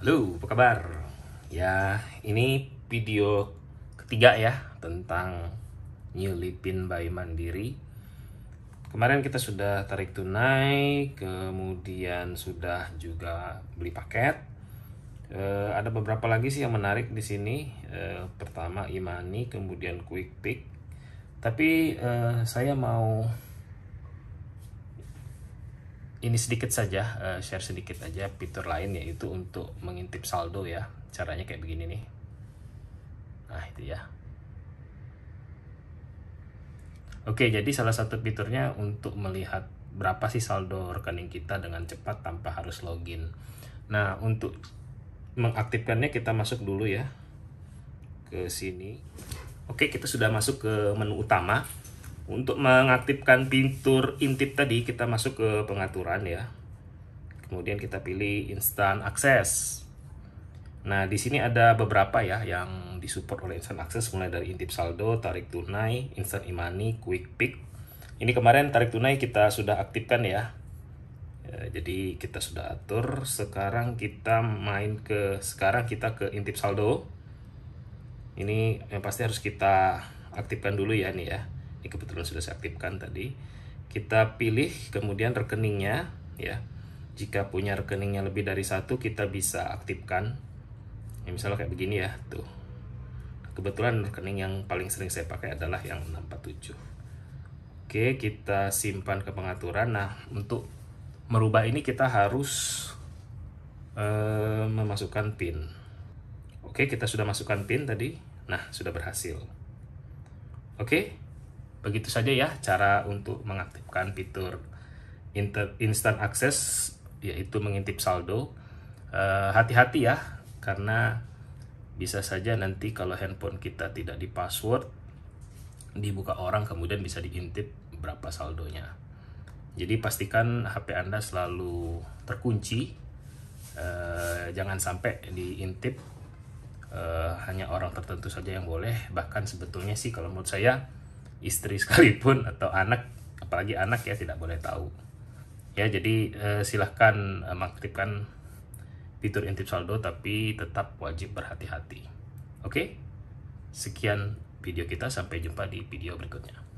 Halo, apa kabar? Ya, ini video ketiga ya tentang New Lipin by Mandiri. Kemarin kita sudah tarik tunai, kemudian sudah juga beli paket. E, ada beberapa lagi sih yang menarik di sini. E, pertama Imani, kemudian Quick Pick. Tapi e, saya mau ini sedikit saja eh, share sedikit aja fitur lain yaitu untuk mengintip saldo ya caranya kayak begini nih nah itu ya oke jadi salah satu fiturnya untuk melihat berapa sih saldo rekening kita dengan cepat tanpa harus login nah untuk mengaktifkannya kita masuk dulu ya ke sini oke kita sudah masuk ke menu utama untuk mengaktifkan pintu intip tadi kita masuk ke pengaturan ya. Kemudian kita pilih instant access. Nah, di sini ada beberapa ya yang disupport oleh instant access mulai dari intip saldo, tarik tunai, instant imani, quick pick. Ini kemarin tarik tunai kita sudah aktifkan ya. ya. Jadi kita sudah atur, sekarang kita main ke sekarang kita ke intip saldo. Ini yang pasti harus kita aktifkan dulu ya nih ya ini kebetulan sudah saya aktifkan tadi kita pilih kemudian rekeningnya ya jika punya rekeningnya lebih dari satu kita bisa aktifkan ya, misalnya kayak begini ya tuh kebetulan rekening yang paling sering saya pakai adalah yang 647 oke kita simpan ke pengaturan nah untuk merubah ini kita harus eh, memasukkan pin oke kita sudah masukkan pin tadi nah sudah berhasil oke Begitu saja ya cara untuk mengaktifkan fitur instant access yaitu mengintip saldo. Eh, hati-hati uh, ya karena bisa saja nanti kalau handphone kita tidak di password dibuka orang kemudian bisa diintip berapa saldonya. Jadi pastikan HP Anda selalu terkunci. Uh, jangan sampai diintip uh, hanya orang tertentu saja yang boleh bahkan sebetulnya sih kalau menurut saya istri sekalipun atau anak apalagi anak ya tidak boleh tahu ya jadi eh, silahkan eh, mengaktifkan fitur intip saldo tapi tetap wajib berhati-hati oke sekian video kita sampai jumpa di video berikutnya